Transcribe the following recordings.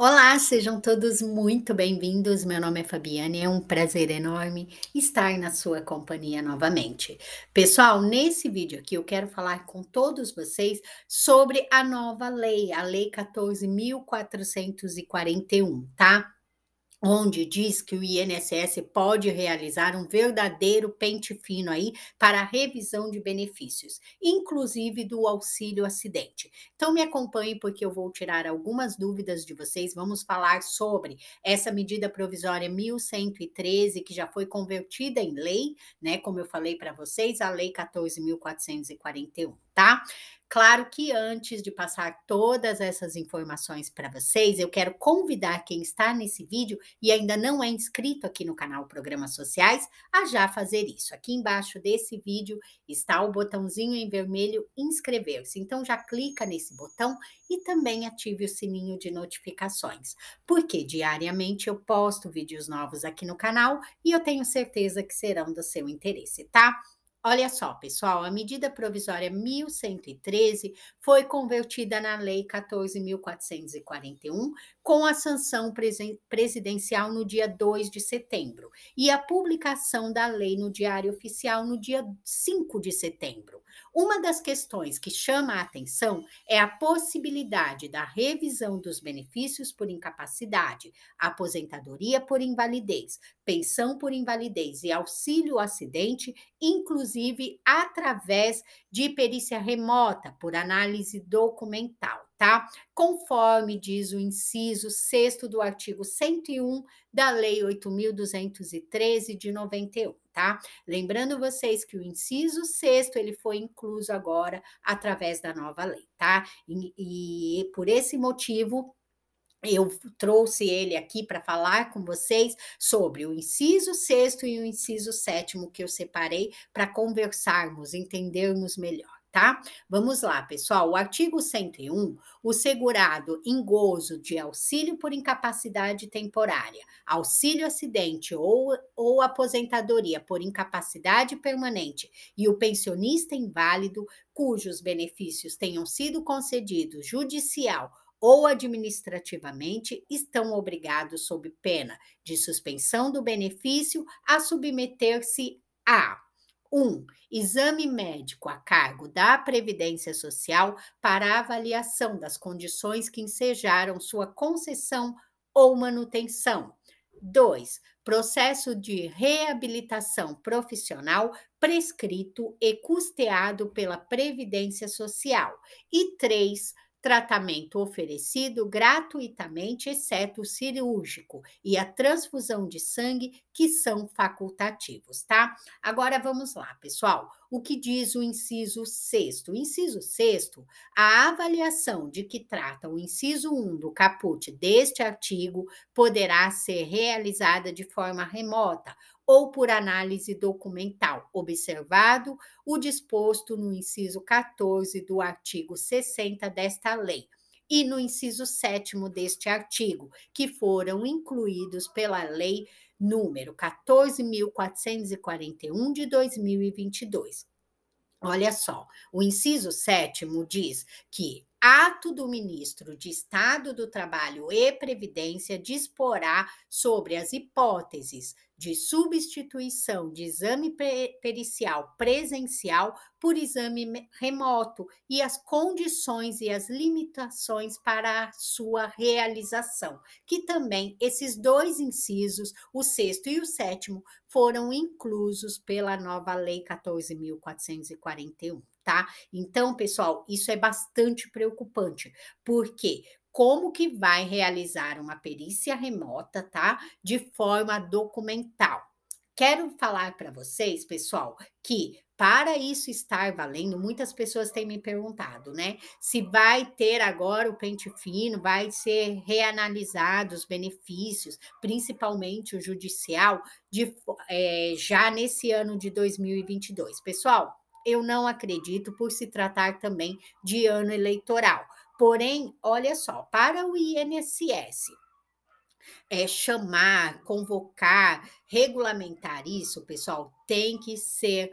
Olá, sejam todos muito bem-vindos. Meu nome é Fabiane, é um prazer enorme estar na sua companhia novamente. Pessoal, nesse vídeo aqui eu quero falar com todos vocês sobre a nova lei, a Lei 14.441, tá? onde diz que o INSS pode realizar um verdadeiro pente fino aí para a revisão de benefícios, inclusive do auxílio acidente. Então me acompanhe porque eu vou tirar algumas dúvidas de vocês, vamos falar sobre essa medida provisória 1113 que já foi convertida em lei, né, como eu falei para vocês, a lei 14441 tá? Claro que antes de passar todas essas informações para vocês, eu quero convidar quem está nesse vídeo e ainda não é inscrito aqui no canal Programas Sociais a já fazer isso. Aqui embaixo desse vídeo está o botãozinho em vermelho inscrever-se. Então já clica nesse botão e também ative o sininho de notificações, porque diariamente eu posto vídeos novos aqui no canal e eu tenho certeza que serão do seu interesse, tá? Olha só, pessoal, a medida provisória 1113 foi convertida na Lei 14.441 com a sanção presidencial no dia 2 de setembro e a publicação da lei no Diário Oficial no dia 5 de setembro. Uma das questões que chama a atenção é a possibilidade da revisão dos benefícios por incapacidade, aposentadoria por invalidez, pensão por invalidez e auxílio acidente, inclusive através de perícia remota por análise documental. Tá? Conforme diz o inciso 6 do artigo 101 da Lei 8.213 de 91 tá? Lembrando vocês que o inciso sexto ele foi incluso agora através da nova lei, tá? e, e por esse motivo eu trouxe ele aqui para falar com vocês sobre o inciso sexto e o inciso sétimo que eu separei para conversarmos, entendermos melhor tá? Vamos lá, pessoal. O artigo 101, o segurado em gozo de auxílio por incapacidade temporária, auxílio acidente ou, ou aposentadoria por incapacidade permanente e o pensionista inválido cujos benefícios tenham sido concedidos judicial ou administrativamente estão obrigados sob pena de suspensão do benefício a submeter-se a um, exame médico a cargo da Previdência Social para avaliação das condições que ensejaram sua concessão ou manutenção. 2. Processo de reabilitação profissional prescrito e custeado pela Previdência Social. E 3 tratamento oferecido gratuitamente, exceto o cirúrgico, e a transfusão de sangue, que são facultativos, tá? Agora vamos lá, pessoal. O que diz o inciso sexto? O inciso sexto, a avaliação de que trata o inciso 1 do caput deste artigo poderá ser realizada de forma remota ou por análise documental, observado o disposto no inciso 14 do artigo 60 desta lei e no inciso 7 deste artigo, que foram incluídos pela lei número 14.441 de 2022. Olha só, o inciso 7 diz que ato do ministro de Estado do Trabalho e Previdência disporá sobre as hipóteses de substituição de exame pericial presencial por exame remoto e as condições e as limitações para a sua realização, que também esses dois incisos, o sexto e o sétimo, foram inclusos pela nova Lei 14.441 tá? Então, pessoal, isso é bastante preocupante, porque como que vai realizar uma perícia remota, tá? De forma documental. Quero falar para vocês, pessoal, que para isso estar valendo, muitas pessoas têm me perguntado, né? Se vai ter agora o pente fino, vai ser reanalisado os benefícios, principalmente o judicial, de, é, já nesse ano de 2022. Pessoal, eu não acredito, por se tratar também de ano eleitoral. Porém, olha só, para o INSS, é, chamar, convocar, regulamentar isso, pessoal, tem que ser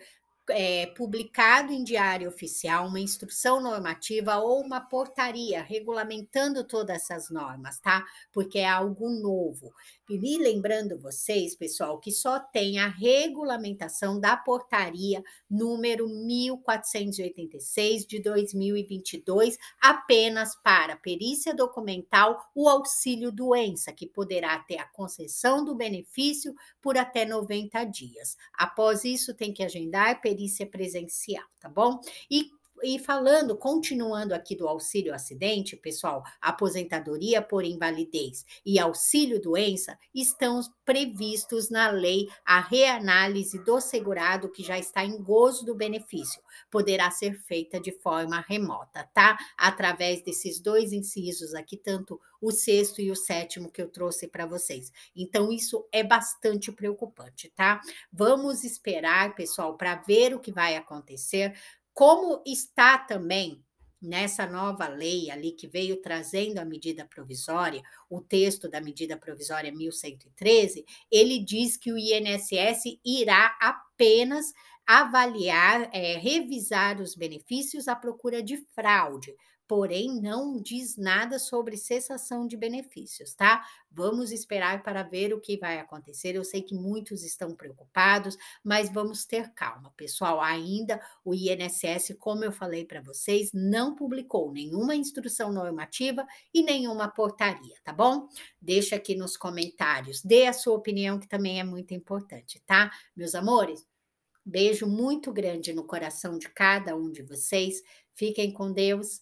é, publicado em diário oficial uma instrução normativa ou uma portaria regulamentando todas essas normas, tá? Porque é algo novo. E lembrando vocês, pessoal, que só tem a regulamentação da portaria número 1486 de 2022 apenas para perícia documental, o auxílio doença, que poderá ter a concessão do benefício por até 90 dias. Após isso, tem que agendar perícia perícia presencial, tá bom? E e falando, continuando aqui do auxílio acidente, pessoal, aposentadoria por invalidez e auxílio doença estão previstos na lei a reanálise do segurado que já está em gozo do benefício. Poderá ser feita de forma remota, tá? Através desses dois incisos aqui, tanto o sexto e o sétimo que eu trouxe para vocês. Então, isso é bastante preocupante, tá? Vamos esperar, pessoal, para ver o que vai acontecer como está também nessa nova lei ali que veio trazendo a medida provisória, o texto da medida provisória 1113, ele diz que o INSS irá apenas avaliar, é, revisar os benefícios à procura de fraude, porém não diz nada sobre cessação de benefícios, tá? Vamos esperar para ver o que vai acontecer. Eu sei que muitos estão preocupados, mas vamos ter calma, pessoal. Ainda o INSS, como eu falei para vocês, não publicou nenhuma instrução normativa e nenhuma portaria, tá bom? Deixa aqui nos comentários, dê a sua opinião que também é muito importante, tá? Meus amores, beijo muito grande no coração de cada um de vocês. Fiquem com Deus